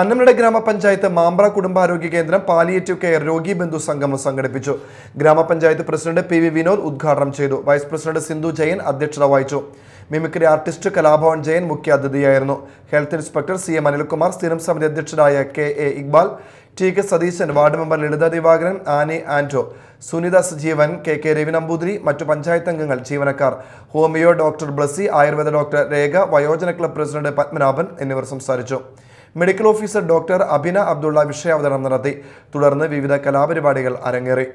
അന്നമനട ഗ്രാമപഞ്ചായത്ത് മാമ്പ്ര കുടുംബാരോഗ്യ കേന്ദ്രം പാലിയേറ്റീവ് കെയർ രോഗി ബന്ധു സംഗമം സംഘടിപ്പിച്ചു ഗ്രാമപഞ്ചായത്ത് പ്രസിഡന്റ് പി വിനോദ് ഉദ്ഘാടനം ചെയ്തു വൈസ് പ്രസിഡന്റ് സിന്ധു ജയൻ അധ്യക്ഷത വഹിച്ചു മിമിക്രി ആർട്ടിസ്റ്റ് കലാഭവൻ ജയൻ മുഖ്യ അതിഥിയായിരുന്നു health inspector C M Anilkumar സ്ഥിരം സമിതി അധ്യക്ഷരായ K A Iqbal T K Satheesan ward member Lalitha Divakaran Annie Anto Sunitha Sajeevan K K Ravi Namboothiri മറ്റു പഞ്ചായത്ത് അംഗങ്ങൾ ജീവനക്കാർ homeo doctor Blessy ayurveda doctor Rekha വയോജന ക്ലബ് പ്രസിഡന്റ് പത്മനാഭൻ എന്നിവർ സംസാരിച്ചു medical officer doctor Abhina Abdulla വിഷയാവതരണം നടത്തി തുടർന്ന് വിവിധ കലാപരിപാടികൾ അരങ്ങേറി